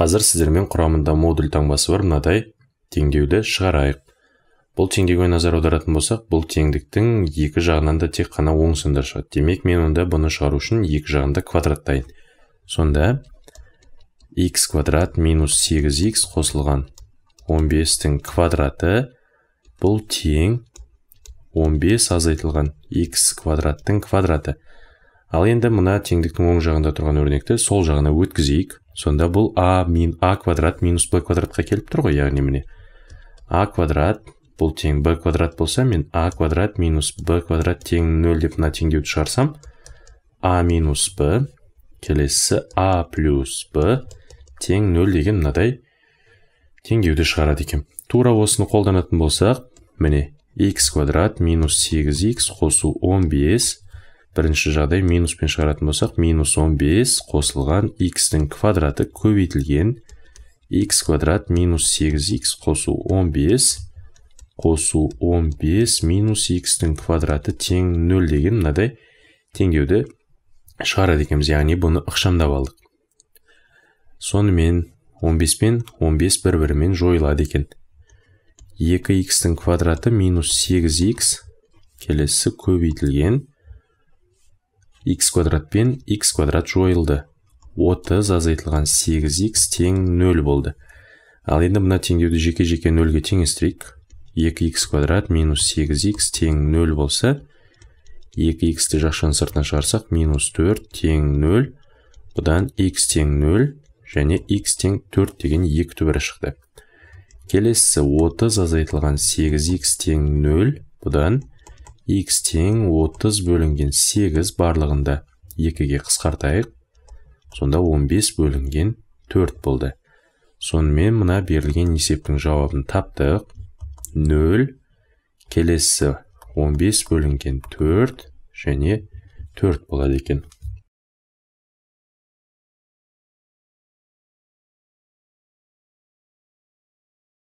Қазір сіздермен құрамында модуль таңбасы бар мынадай теңдеуді шығарайық. Бұл теңдеуге назар аударатын болсақ, бұл теңдіктің екі жағынан да тек қана оң сандар шығады. Демек, мен онда бұны шығару үшін екі жағында квадраттайын. Сонда x квадрат минус 8x қосылған 15-тің квадраты бұл тең 15 азайтылған x квадраттың квадраты ал енді мына теңдіктің оң жағында тұрған өрнекті сол жағына өткізейік сонда бұл а мин а квадрат минус б квадратқа келіп тұр ғой яғни міне а квадрат бұл тең b квадрат болса мен а квадрат минус b квадрат тең 0 деп мына теңдеуді шығарсам а минус b келесі а плюс b тең 0 деген мынадай теңдеуді шығарады екен тура осыны қолданатын болсақ міне x квадрат минус 8x қосу 15 бірінші жағдай минуспен шығаратын болсақ минус 15 қосылған x-тің квадраты көбейтілген x квадрат минус 8x қосу 15 қосу 15 минус x-тің квадраты тең 0 деген мынадай теңдеуді шығарады екенбіз яғни бұны ықшамдап алдық сонымен 15 пен 15 бір бірімен жойылады екен 2 x-тің квадраты минус 8x келесі көбейтілген x квадрат пен x квадрат жойылды 30 азайтылған 8x тең 0 болды ал енді мына теңдеуді жеке жеке 0-ге теңестірейік 2x квадрат минус 8x тең 0 болса 2x-ті жақшаның сыртына шығарсақ минус 4 тең 0 бұдан x тең 0 және x тең 4 деген екі түбірі шықты келесі 30 азайтылған 8x тең 0 бұдан x тең 30 бөлінген 8 барлығында 2-ге қысқартайық. Сонда 15 бөлінген 4 болды. Сонымен мына берілген есептің жауабын таптық. 0 келесі 15 бөлінген 4 және 4 болады екен